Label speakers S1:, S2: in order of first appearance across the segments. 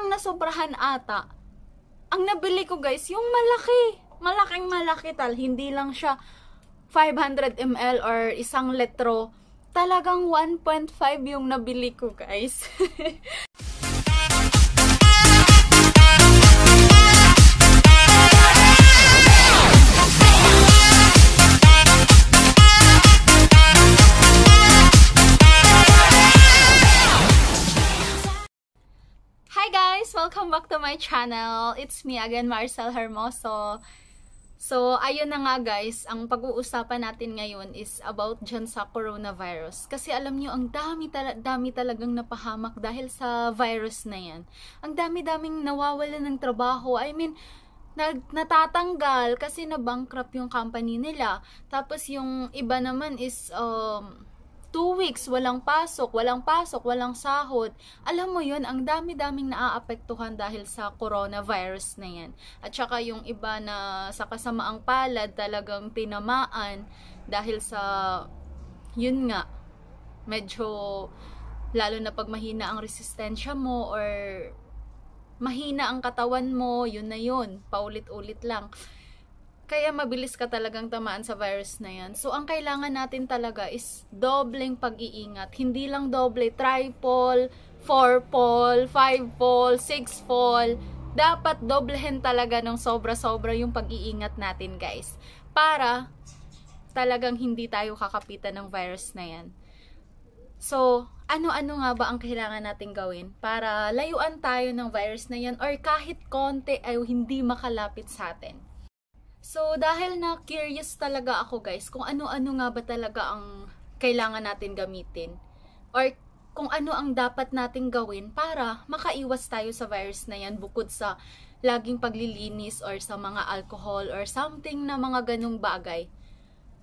S1: parang nasobrahan ata. Ang nabili ko guys, yung malaki. Malaking malaki tal. Hindi lang siya 500 ml or isang letro. Talagang 1.5 yung nabili ko guys. guys! Welcome back to my channel. It's me again, Marcel Hermoso. So, ayun na nga guys, ang pag-uusapan natin ngayon is about dyan sa coronavirus. Kasi alam nyo, ang dami, tala dami talagang napahamak dahil sa virus na yan. Ang dami-daming nawawala ng trabaho. I mean, nag natatanggal kasi na-bankrupt yung company nila. Tapos yung iba naman is... Um, two weeks, walang pasok, walang pasok, walang sahod. Alam mo yon ang dami-daming naaapektuhan dahil sa coronavirus na yan. At saka yung iba na sa kasamaang palad talagang tinamaan dahil sa, yun nga, medyo, lalo na pag mahina ang resistensya mo or mahina ang katawan mo, yun na yun, paulit-ulit lang. Kaya mabilis ka talagang tamaan sa virus na yan. So, ang kailangan natin talaga is dobleng pag-iingat. Hindi lang doble, triple, fourfold, fivefold, sixfold. Dapat doblehen talaga ng sobra-sobra yung pag-iingat natin, guys. Para talagang hindi tayo kakapitan ng virus na yan. So, ano-ano nga ba ang kailangan natin gawin para layuan tayo ng virus na yan or kahit konti ay hindi makalapit sa atin? So, dahil na curious talaga ako guys kung ano-ano nga ba talaga ang kailangan natin gamitin or kung ano ang dapat nating gawin para makaiwas tayo sa virus na yan bukod sa laging paglilinis or sa mga alcohol or something na mga ganong bagay.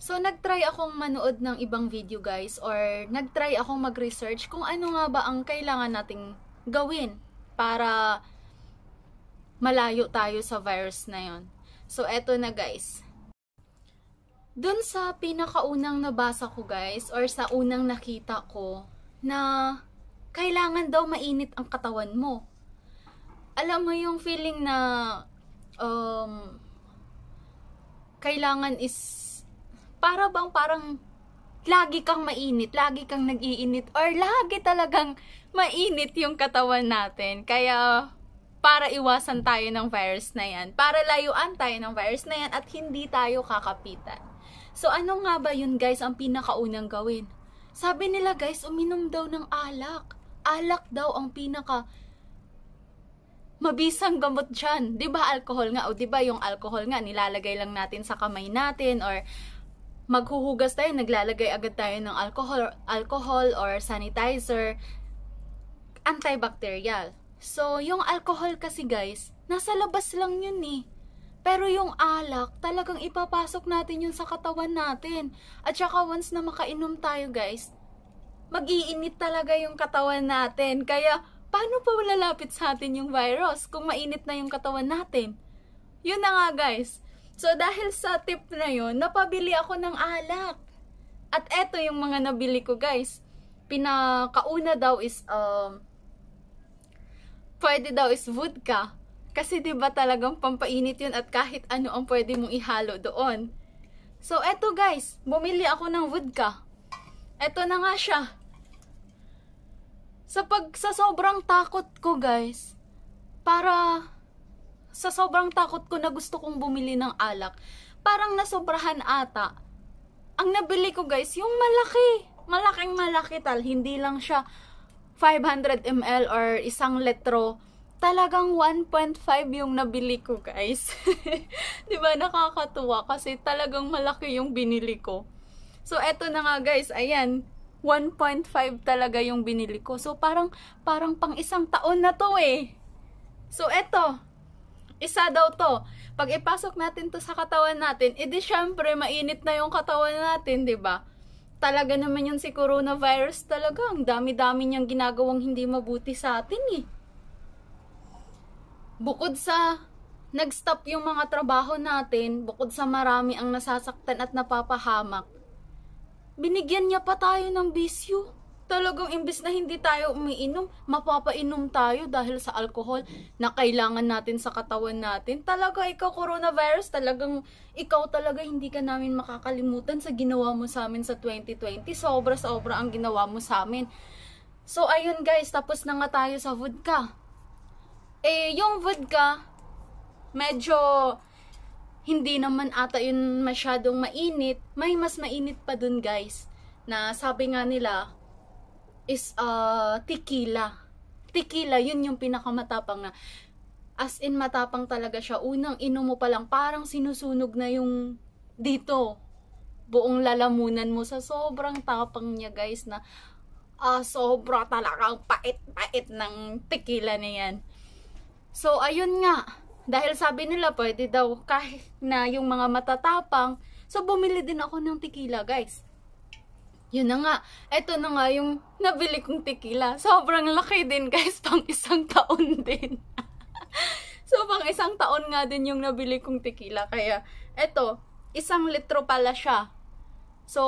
S1: So, nagtry akong manood ng ibang video guys or nagtry akong mag-research kung ano nga ba ang kailangan nating gawin para malayo tayo sa virus na yon. So, eto na guys. Dun sa pinakaunang nabasa ko guys, or sa unang nakita ko, na kailangan daw mainit ang katawan mo. Alam mo yung feeling na um, kailangan is para bang parang lagi kang mainit, lagi kang nag-iinit, or lagi talagang mainit yung katawan natin. Kaya, para iwasan tayo ng virus na yan, para layuan tayo ng virus na yan at hindi tayo kakapitan. So ano nga ba yun guys ang pinakaunang gawin? Sabi nila guys, uminom daw ng alak. Alak daw ang pinaka mabisang gamot dyan. ba diba, alcohol nga? O ba diba, yung alcohol nga, nilalagay lang natin sa kamay natin or maghuhugas tayo, naglalagay agad tayo ng alcohol, alcohol or sanitizer, antibacterial. So, yung alcohol kasi guys, nasa labas lang yun eh. Pero yung alak, talagang ipapasok natin yun sa katawan natin. At saka once na makainom tayo guys, mag-iinit talaga yung katawan natin. Kaya, paano pa lalapit sa atin yung virus kung mainit na yung katawan natin? Yun na nga guys. So, dahil sa tip na yun, napabili ako ng alak. At eto yung mga nabili ko guys. Pinakauna daw is um, pwede daw is vodka. Kasi 'di ba talagang pampainit 'yun at kahit ano ang pwede mong ihalo doon. So eto guys, bumili ako ng vodka. Eto na nga siya. Sa pag sa sobrang takot ko guys, para sa sobrang takot ko na gusto kong bumili ng alak, parang nasobrahan ata. Ang nabili ko guys, yung malaki. Malaking malaki tal, hindi lang siya 500 ml or isang litro, talagang 1.5 yung nabili ko, guys. 'Di ba nakakatuwa kasi talagang malaki yung binili ko. So eto na nga, guys. Ayan, 1.5 talaga yung binili ko. So parang parang pang isang taon na 'to eh. So eto, isa daw 'to. Pag ipasok natin 'to sa katawan natin, edi syempre mainit na yung katawan natin, 'di ba? talaga naman yun si coronavirus talaga. Ang dami-dami niyang ginagawang hindi mabuti sa atin eh. Bukod sa nag-stop yung mga trabaho natin, bukod sa marami ang nasasaktan at napapahamak, binigyan niya pa tayo ng bisyo talagang imbis na hindi tayo umiinom, mapapainom tayo dahil sa alcohol na kailangan natin sa katawan natin. Talaga ikaw coronavirus, talagang ikaw talaga hindi ka namin makakalimutan sa ginawa mo sa amin sa 2020. Sobra-sobra ang ginawa mo sa amin. So ayun guys, tapos na nga tayo sa vodka. Eh, yung vodka, medyo hindi naman ata yun masyadong mainit. May mas mainit pa dun guys. Na sabi nga nila, is uh, tequila. Tequila, yun yung pinakamatapang na. As in, matapang talaga siya. Unang inom mo pa lang, parang sinusunog na yung dito. Buong lalamunan mo sa sobrang tapang niya, guys, na uh, sobra talagang pait-pait ng tequila na yan. So, ayun nga. Dahil sabi nila, pwede daw kahit na yung mga matatapang. So, bumili din ako ng tequila, guys. Yun na nga. Ito na nga yung nabili kong tequila. Sobrang laki din guys, pang isang taon din. so, pang isang taon nga din yung nabili kong tequila. Kaya, eto, isang litro pala siya. So,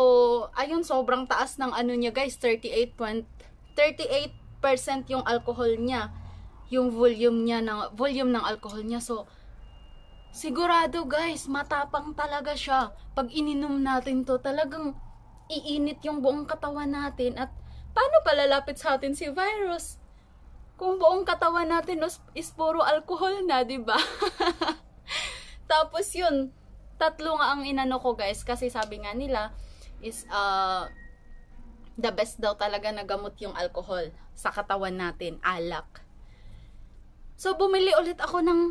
S1: ayun, sobrang taas ng ano niya guys, 38 point, 38% yung alcohol niya. Yung volume niya, ng, volume ng alcohol niya. So, sigurado guys, matapang talaga siya. Pag ininom natin to, talagang iinit yung buong katawan natin at paano palalapit sa atin si virus? Kung buong katawan natin is puro alcohol na, 'di ba? Tapos 'yun, tatlo nga ang inano ko, guys, kasi sabi nga nila is uh the best daw talaga na gamot yung alcohol sa katawan natin, alak. So bumili ulit ako ng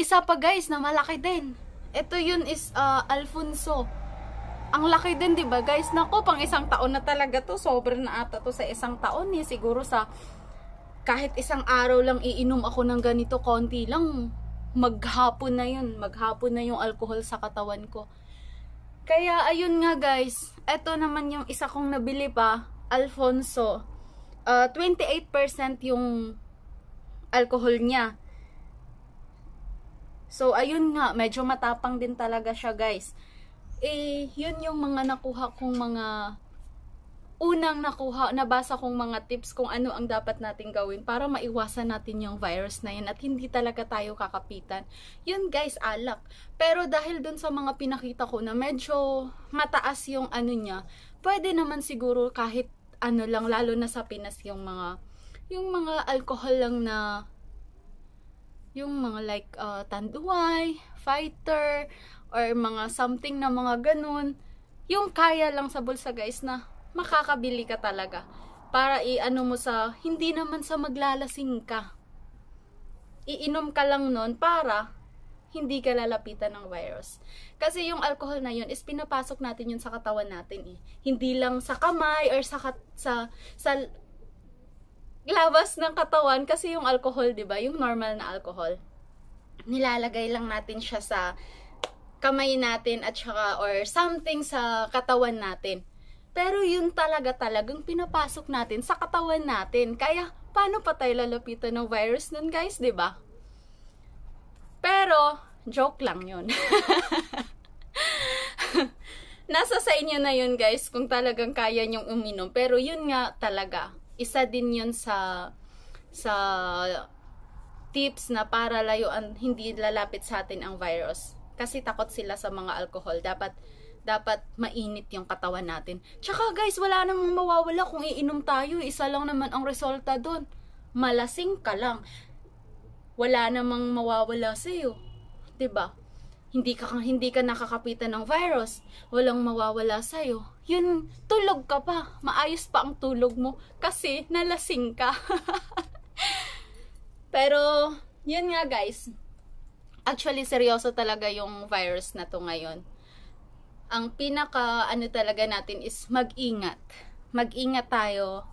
S1: isa pa guys na malaki din. Ito yun is uh, Alfonso. Ang laki din, 'di ba, guys? Nako, pang isang taon na talaga 'to. Sobra na ata 'to sa isang taon eh. Siguro sa kahit isang araw lang iinom ako ng ganito, konti lang maghapon na 'yun. Maghapon na 'yung alcohol sa katawan ko. Kaya ayun nga, guys. eto naman 'yung isa kong nabili pa, Alfonso. Uh, ah, 28% 'yung alcohol niya. So, ayun nga, medyo matapang din talaga siya, guys eh, yun yung mga nakuha kong mga unang nakuha, nabasa kong mga tips kung ano ang dapat natin gawin para maiwasan natin yung virus na yan at hindi talaga tayo kakapitan. Yun guys, alak. Pero dahil dun sa mga pinakita ko na medyo mataas yung ano niya, pwede naman siguro kahit ano lang, lalo na sa Pinas yung mga, yung mga alcohol lang na, yung mga like uh, tanduay, fighter, or mga something na mga ganun, yung kaya lang sa bulsa guys na makakabili ka talaga para iano mo sa hindi naman sa maglalasing ka. Iinom ka lang nun para hindi ka lalapitan ng virus. Kasi yung alcohol na yun is pinapasok natin yun sa katawan natin eh. Hindi lang sa kamay or sa sa sa labas ng katawan kasi yung alcohol, 'di ba? Yung normal na alcohol. Nilalagay lang natin siya sa kamay natin at saka or something sa katawan natin. Pero yun talaga talagang pinapasok natin sa katawan natin. Kaya paano pa tayo lalapitan ng virus nun guys, ba? Diba? Pero, joke lang yun. Nasa sa inyo na yun guys kung talagang kaya nyong uminom. Pero yun nga talaga, isa din yun sa sa tips na para layuan hindi lalapit sa atin ang virus kasi takot sila sa mga alcohol. Dapat dapat mainit yung katawan natin. Tsaka guys, wala namang mawawala kung iinom tayo. Isa lang naman ang resulta doon. Malasing ka lang. Wala namang mawawala sa iyo. 'Di ba? Hindi ka hindi ka nakakapitan ng virus. Walang mawawala sa iyo. Yun, tulog ka pa. Maayos pa ang tulog mo kasi nalasing ka. Pero, yun nga guys actually seryoso talaga yung virus na to ngayon. Ang pinaka ano talaga natin is mag-ingat. Mag-ingat tayo.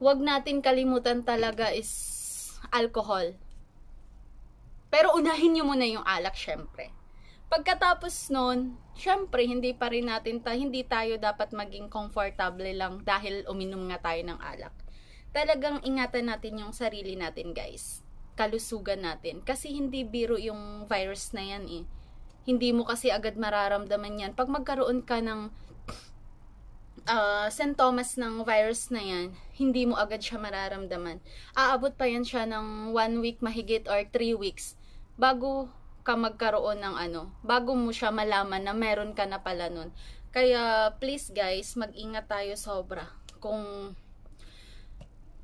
S1: Huwag natin kalimutan talaga is alcohol. Pero unahin niyo muna yung alak syempre. Pagkatapos nun, syempre hindi pa rin natin ta hindi tayo dapat maging comfortable lang dahil uminom nga tayo ng alak. Talagang ingatan natin yung sarili natin, guys kalusugan natin. Kasi hindi biro yung virus na yan eh. Hindi mo kasi agad mararamdaman yan. Pag magkaroon ka ng uh, ah, sintomas ng virus na yan, hindi mo agad siya mararamdaman. Aabot pa yan siya ng one week mahigit or three weeks bago ka magkaroon ng ano, bago mo siya malaman na meron ka na pala nun. Kaya please guys, mag-ingat tayo sobra kung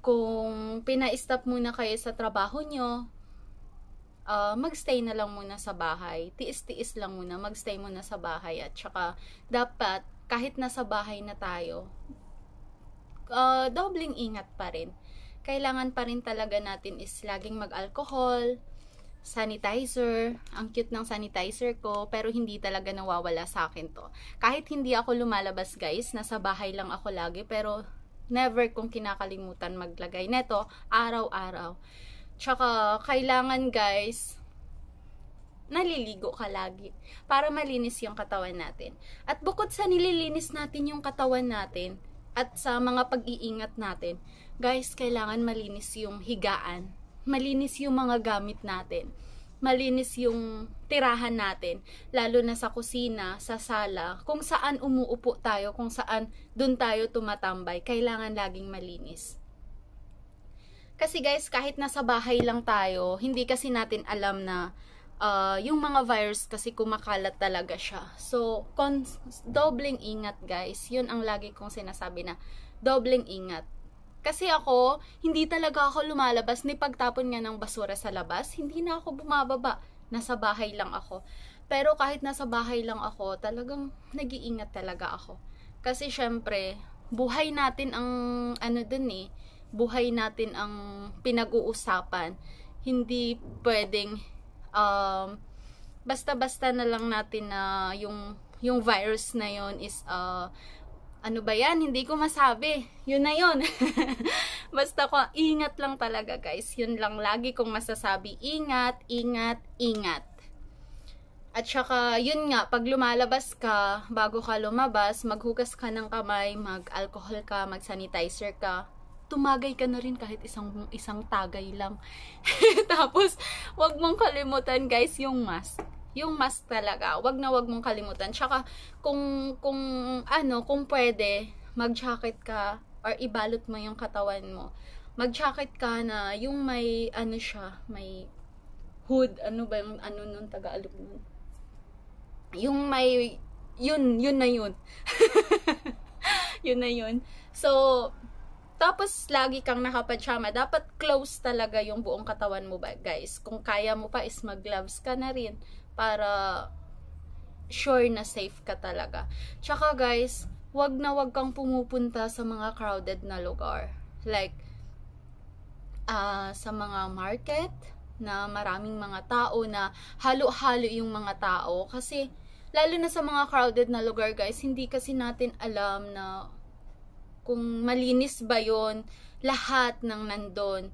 S1: kung pina-stop muna kayo sa trabaho nyo, uh, magstay na lang muna sa bahay. Tiis-tiis lang muna, magstay muna sa bahay. At saka, dapat, kahit nasa bahay na tayo, uh, dobling ingat pa rin. Kailangan pa rin talaga natin is laging mag-alcohol, sanitizer. Ang cute ng sanitizer ko, pero hindi talaga nawawala sa akin to. Kahit hindi ako lumalabas guys, nasa bahay lang ako lagi, pero never kong kinakalimutan maglagay neto araw-araw. Tsaka, kailangan guys, naliligo ka lagi para malinis yung katawan natin. At bukod sa nililinis natin yung katawan natin at sa mga pag-iingat natin, guys, kailangan malinis yung higaan, malinis yung mga gamit natin malinis yung tirahan natin, lalo na sa kusina, sa sala, kung saan umuupo tayo, kung saan dun tayo tumatambay, kailangan laging malinis. Kasi guys, kahit nasa bahay lang tayo, hindi kasi natin alam na uh, yung mga virus kasi kumakalat talaga siya. So, cons- dobling ingat guys. Yun ang lagi kong sinasabi na dobling ingat kasi ako, hindi talaga ako lumalabas ni pagtapon nga ng basura sa labas. Hindi na ako bumababa. Nasa bahay lang ako. Pero kahit nasa bahay lang ako, talagang nag-iingat talaga ako. Kasi syempre, buhay natin ang ano dun eh. Buhay natin ang pinag-uusapan. Hindi pwedeng um, basta-basta na lang natin na yung yung virus na yon is uh, ano ba yan? Hindi ko masabi. Yun na yun. Basta ko, ingat lang talaga guys. Yun lang lagi kong masasabi. Ingat, ingat, ingat. At saka, yun nga, pag lumalabas ka, bago ka lumabas, maghugas ka ng kamay, mag-alcohol ka, mag-sanitizer ka, tumagay ka na rin kahit isang, isang tagay lang. Tapos, wag mong kalimutan guys yung mask yung mask talaga. Wag na wag mong kalimutan. Tsaka kung kung ano, kung pwede, mag-jacket ka or ibalot mo yung katawan mo. Mag-jacket ka na yung may ano siya, may hood, ano ba yung ano nun Tagalog nun? Yung may yun, yun na yun. yun na yun. So, tapos, lagi kang nakapatsama. Dapat close talaga yung buong katawan mo ba, guys. Kung kaya mo pa is mag-gloves ka na rin para sure na safe ka talaga. Tsaka guys, wag na wag kang pumupunta sa mga crowded na lugar. Like, uh, sa mga market na maraming mga tao na halo-halo yung mga tao. Kasi, lalo na sa mga crowded na lugar guys, hindi kasi natin alam na kung malinis ba yon lahat ng nandon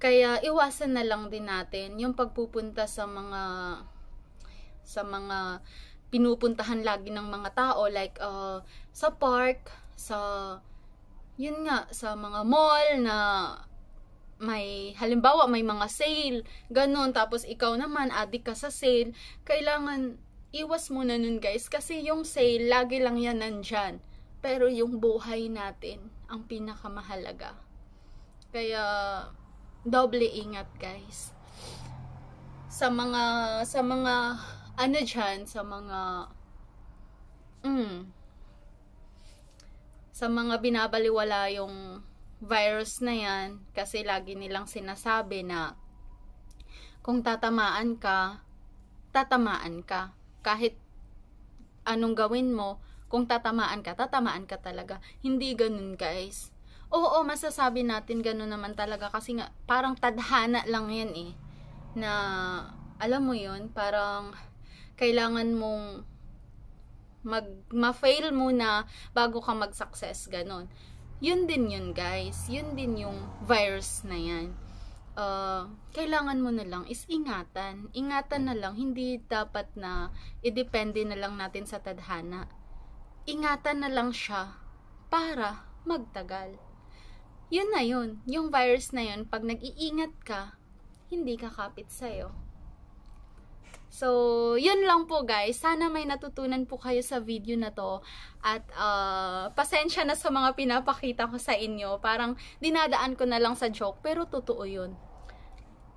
S1: kaya iwasan na lang din natin yung pagpupunta sa mga sa mga pinupuntahan lagi ng mga tao like uh, sa park, sa yun nga sa mga mall na may halimbawa may mga sale, ganun tapos ikaw naman adik ka sa sale, kailangan iwas muna nun guys kasi yung sale lagi lang yan nandyan. Pero yung buhay natin ang pinakamahalaga. Kaya doble ingat guys sa mga sa mga ano dyan, sa mga mm, sa mga binabaliwala yung virus na yan kasi lagi nilang sinasabi na kung tatamaan ka tatamaan ka kahit anong gawin mo kung tatamaan ka tatamaan ka talaga hindi ganun guys Oo, masasabi natin ganun naman talaga kasi nga parang tadhana lang 'yan eh na alam mo 'yun, parang kailangan mong mag ma-fail muna bago ka mag-success ganun. Yun din yun, guys. Yun din yung virus na 'yan. Uh, kailangan mo na lang is ingatan. Ingatan na lang. Hindi dapat na idepende na lang natin sa tadhana. Ingatan na lang siya para magtagal yun na yun. Yung virus na yun, pag nag-iingat ka, hindi ka kakapit sa'yo. So, yun lang po guys. Sana may natutunan po kayo sa video na to. At uh, pasensya na sa mga pinapakita ko sa inyo. Parang dinadaan ko na lang sa joke, pero totoo yun.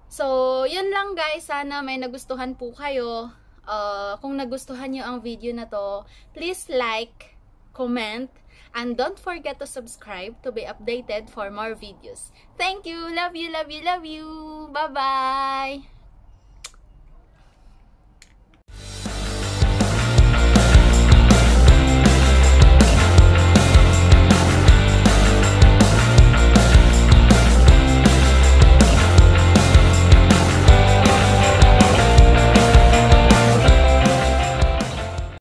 S1: So, yun lang guys. Sana may nagustuhan po kayo. Uh, kung nagustuhan nyo ang video na to, please like, comment, And don't forget to subscribe to be updated for more videos. Thank you! Love you, love you, love you! Bye-bye!